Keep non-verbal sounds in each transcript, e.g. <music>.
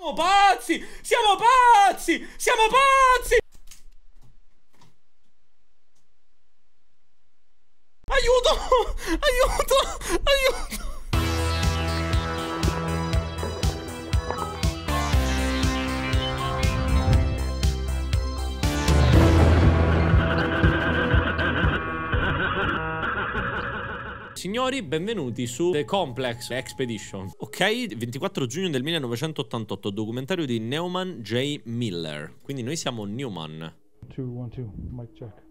Siamo pazzi! Siamo pazzi! Siamo pazzi! Aiuto! Aiuto! Aiuto! Signori, benvenuti su The Complex Expedition. Ok, 24 giugno del 1988, documentario di Neumann J. Miller. Quindi noi siamo Newman. 2, 1, 2, mic check.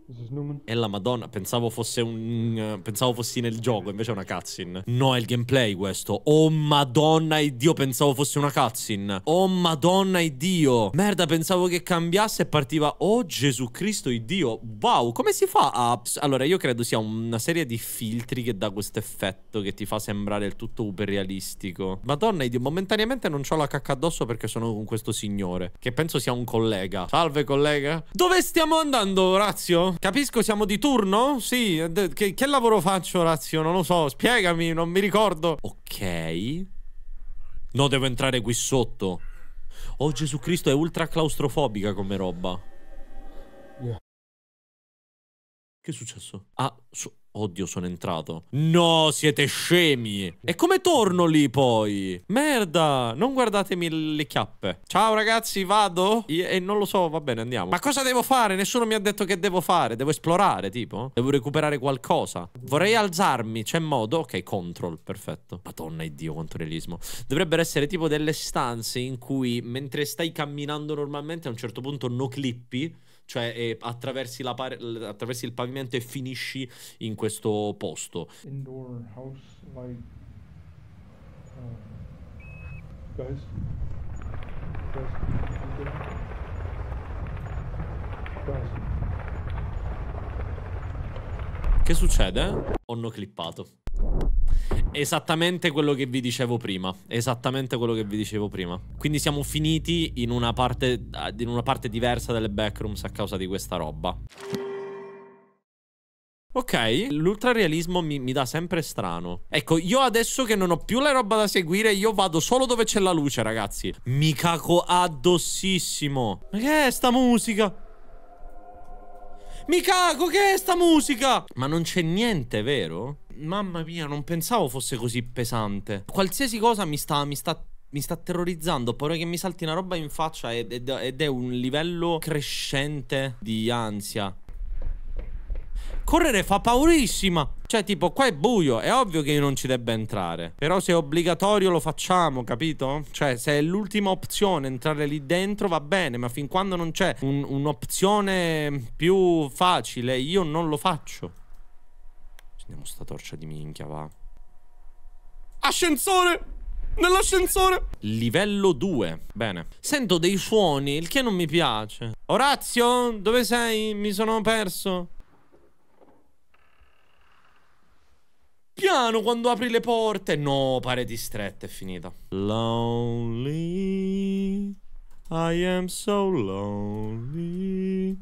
E la madonna, pensavo fosse un... Pensavo fossi nel gioco, invece è una cutscene. No, è il gameplay questo. Oh madonna e Dio, pensavo fosse una cutscene. Oh madonna e Dio. Merda, pensavo che cambiasse e partiva... Oh Gesù Cristo e Dio. Wow, come si fa a... Allora, io credo sia una serie di filtri che dà questo effetto che ti fa sembrare il tutto iperrealistico. Madonna e Dio, momentaneamente non ho la cacca addosso perché sono con questo signore, che penso sia un collega. Salve collega. Dove stiamo andando, Orazio? Capisco, siamo di turno? Sì. Che, che lavoro faccio, Razio? Non lo so. Spiegami, non mi ricordo. Ok. No, devo entrare qui sotto. Oh, Gesù Cristo, è ultra claustrofobica come roba. Che è successo? Ah, so Oddio, sono entrato. No, siete scemi. E come torno lì poi? Merda, non guardatemi le chiappe. Ciao ragazzi, vado? E non lo so, va bene, andiamo. Ma cosa devo fare? Nessuno mi ha detto che devo fare. Devo esplorare, tipo? Devo recuperare qualcosa. Vorrei alzarmi, c'è modo? Ok, control, perfetto. Madonna e Dio, quanto realismo. Dovrebbero essere tipo delle stanze in cui mentre stai camminando normalmente a un certo punto no clippi cioè attraversi, la par- attraversi, il pavimento e finisci in questo posto. Indoor house like uh, um, guys. Guys. Guys. Che succede? Ho no clippato. Esattamente quello che vi dicevo prima. Esattamente quello che vi dicevo prima. Quindi siamo finiti in una parte, in una parte diversa delle backrooms a causa di questa roba. Ok, l'ultrarealismo mi, mi dà sempre strano. Ecco, io adesso che non ho più la roba da seguire, io vado solo dove c'è la luce, ragazzi. Mi caco addossissimo. Ma che è sta musica? Mi cago, che è sta musica? Ma non c'è niente, vero? Mamma mia, non pensavo fosse così pesante. Qualsiasi cosa mi sta, mi sta mi sta terrorizzando. Ho paura che mi salti una roba in faccia ed, ed, ed, è un livello crescente di ansia. Correre fa paurissima. Cioè, tipo, qua è buio, è ovvio che io non ci debba entrare. Però se è obbligatorio lo facciamo, capito? Cioè, se è l'ultima opzione entrare lì dentro va bene, ma fin quando non c'è un'opzione più facile, io non lo faccio. Prendiamo sta torcia di minchia, va. Ascensore! Nell'ascensore! Livello 2. Bene. Sento dei suoni, il che non mi piace. Orazio, dove sei? Mi sono perso. piano quando apri le porte. No, pareti strette, è finita. Lonely. I am so lonely.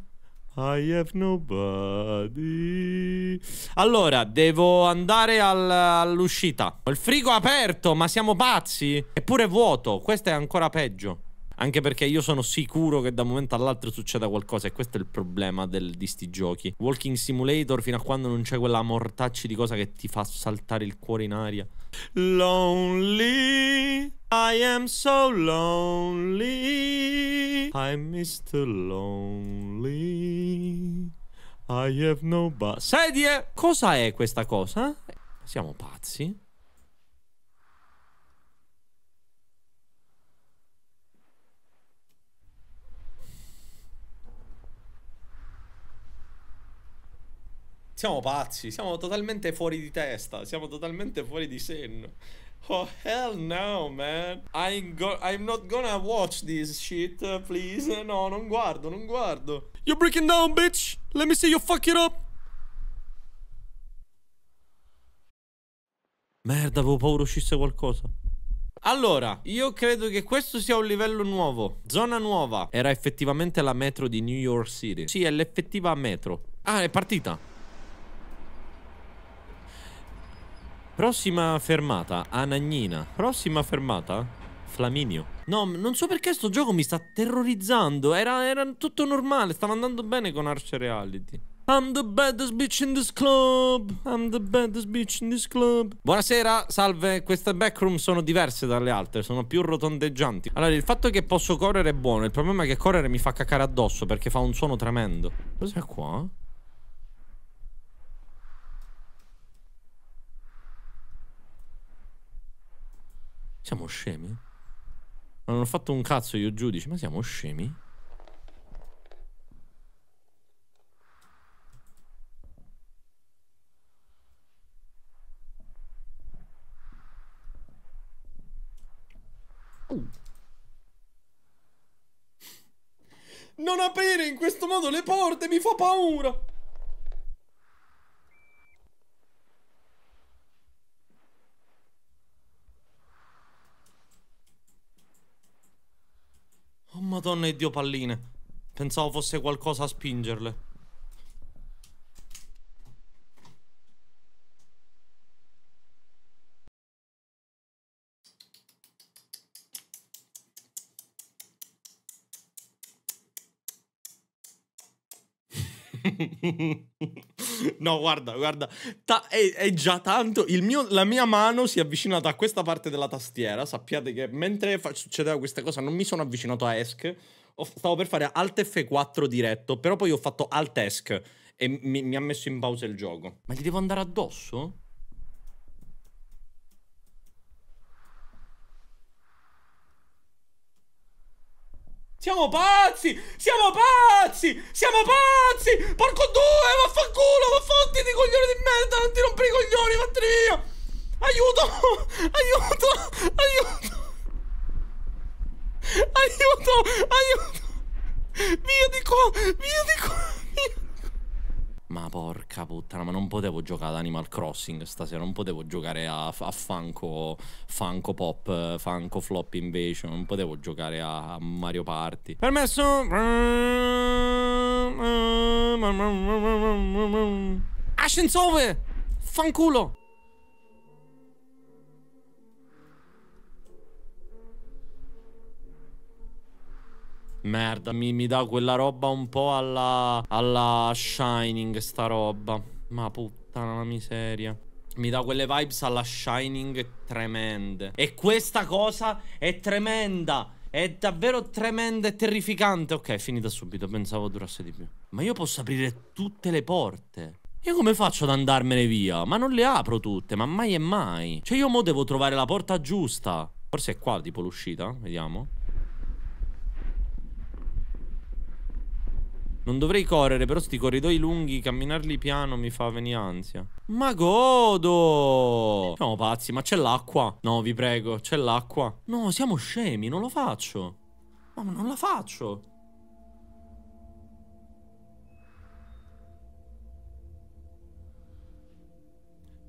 I have nobody. Allora, devo andare al, all'uscita. Ho il frigo aperto, ma siamo pazzi. Eppure vuoto. Questo è ancora peggio. Anche perché io sono sicuro che da un momento all'altro succeda qualcosa e questo è il problema del, di sti giochi. Walking Simulator fino a quando non c'è quella mortacci di cosa che ti fa saltare il cuore in aria. Lonely, I am so lonely, I'm Mr. Lonely, I have no... Sedie! Cosa è questa cosa? Siamo pazzi? Siamo pazzi, siamo totalmente fuori di testa, siamo totalmente fuori di senno. Oh hell no man I'm, go I'm not gonna watch this shit please No non guardo non guardo You're breaking down bitch Let me see you fuck it up Merda avevo paura uscisse qualcosa allora, io credo che questo sia un livello nuovo. Zona nuova. Era effettivamente la metro di New York City. Sì, è l'effettiva metro. Ah, è partita. Prossima fermata, Anagnina. Prossima fermata, Flaminio. No, non so perché sto gioco mi sta terrorizzando. Era, era tutto normale, stava andando bene con Archer Reality. I'm the baddest bitch in this club. I'm the baddest bitch in this club. Buonasera, salve. Queste backroom sono diverse dalle altre, sono più rotondeggianti. Allora, il fatto che posso correre è buono, il problema è che correre mi fa cacare addosso perché fa un suono tremendo. Cos'è qua? Siamo scemi? Ma non ho fatto un cazzo io giudice, ma siamo scemi? Non aprire in questo modo le porte mi fa paura! Madonna e Dio palline. Pensavo fosse qualcosa a spingerle. <laughs> No, guarda, guarda, Ta- è, è, già tanto. Mio, la mia mano si è avvicinata a questa parte della tastiera. Sappiate che mentre fa- succedeva questa cosa non mi sono avvicinato a ESC. Stavo per fare Alt F4 diretto, però poi ho fatto Alt ESC e mi, mi ha messo in pausa il gioco. Ma gli devo andare addosso? Siamo pazzi! Siamo pazzi! Siamo pazzi! Porco due, vaffanculo, vaffottiti, coglione di merda! Non ti rompere i coglioni, vattene via! Aiuto! Aiuto! Aiuto! Aiuto! Aiuto! Via di qua! Via di qua! Ma porca puttana, ma non potevo giocare ad Animal Crossing stasera, non potevo giocare a, a Funko, Funko Pop, Funko Flop Invasion, non potevo giocare a Mario Party. Permesso! Ascensore! Fanculo! Merda, mi, mi dà quella roba un po' alla, alla Shining, sta roba. Ma puttana la miseria. Mi dà quelle vibes alla Shining tremende. E questa cosa è tremenda. È davvero tremenda e terrificante. Ok, è finita subito. Pensavo durasse di più. Ma io posso aprire tutte le porte. Io come faccio ad andarmene via? Ma non le apro tutte, ma mai e mai. Cioè io mo devo trovare la porta giusta. Forse è qua tipo l'uscita, vediamo. Non dovrei correre, però sti corridoi lunghi, camminarli piano mi fa venire ansia. Ma godo! Siamo pazzi, ma c'è l'acqua? No, vi prego, c'è l'acqua. No, siamo scemi, non lo faccio. Ma non la faccio.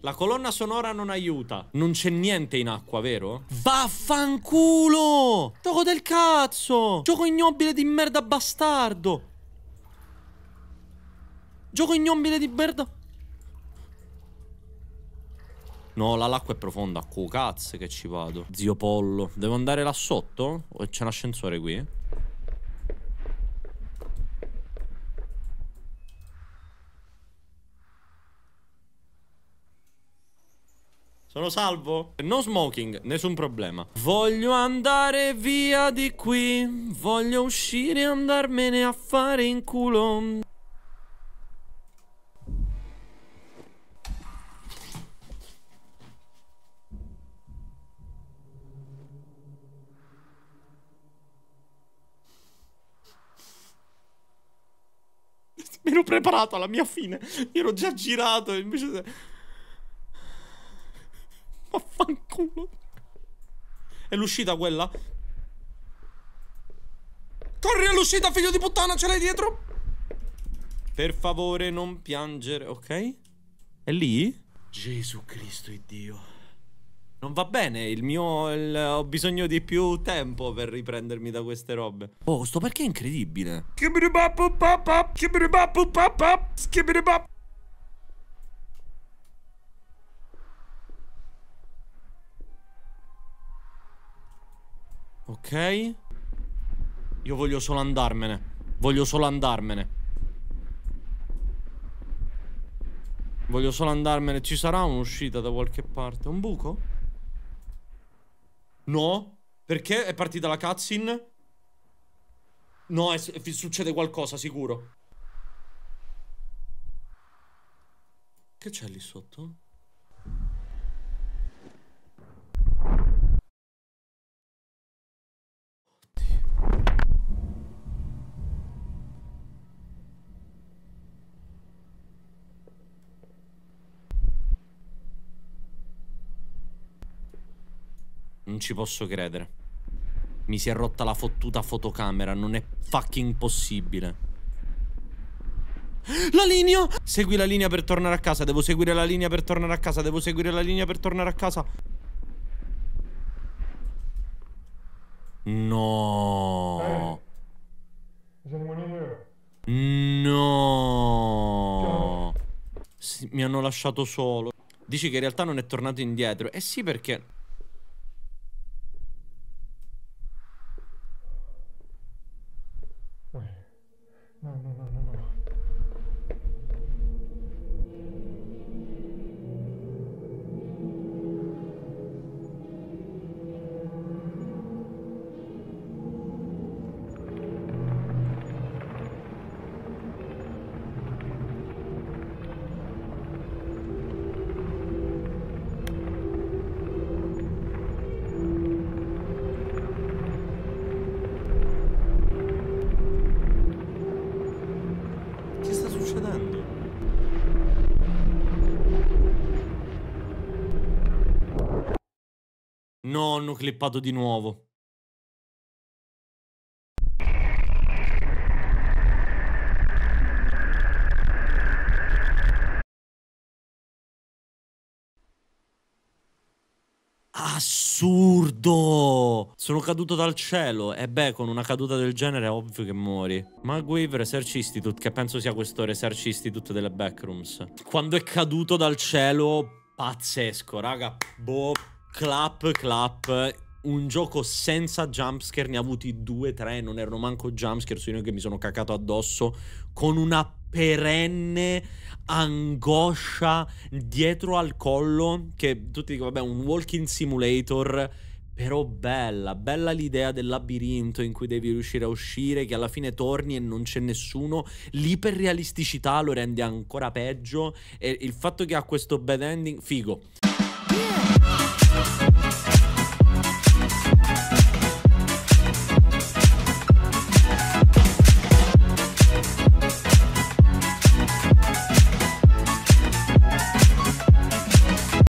La colonna sonora non aiuta. Non c'è niente in acqua, vero? Vaffanculo! Gioco del cazzo! Gioco ignobile di merda bastardo! Gioco ignombile di merda. No, là l'acqua è profonda. Co cazzo che ci vado. Zio Pollo. Devo andare là sotto? O c'è un ascensore qui? Sono salvo? No smoking, nessun problema. Voglio andare via di qui. Voglio uscire e andarmene a fare in culo. Mi ero preparato alla mia fine. Mi ero già girato. Invece. Ma fanculo. È l'uscita quella? Corri all'uscita, figlio di puttana, ce l'hai dietro? Per favore, non piangere, ok? È lì? Gesù Cristo, Dio. Non va bene, il mio. Il, ho bisogno di più tempo per riprendermi da queste robe. Oh, sto perché è incredibile. Ok. Io voglio solo andarmene. Voglio solo andarmene. Voglio solo andarmene. Ci sarà un'uscita da qualche parte? Un buco? No? Perché è partita la cutscene? No, è, è, succede qualcosa, sicuro. Che c'è lì sotto? Non ci posso credere. Mi si è rotta la fottuta fotocamera, non è fucking possibile. La linea! Segui la linea per tornare a casa, devo seguire la linea per tornare a casa, devo seguire la linea per tornare a casa. No. No. mi hanno lasciato solo. Dici che in realtà non è tornato indietro. Eh sì perché... No, hanno clippato di nuovo. Assurdo! Sono caduto dal cielo e beh, con una caduta del genere è ovvio che muori. Magwave Research Institute, che penso sia questo Research Institute delle Backrooms. Quando è caduto dal cielo, pazzesco, raga. Boh clap, clap. Un gioco senza jumpscare, ne ha avuti due, tre, non erano manco jumpscare, sono io che mi sono cacato addosso, con una perenne angoscia dietro al collo, che tutti dicono, vabbè, un walking simulator, però bella, bella l'idea del labirinto in cui devi riuscire a uscire, che alla fine torni e non c'è nessuno, l'iperrealisticità lo rende ancora peggio e il fatto che ha questo bad ending, figo.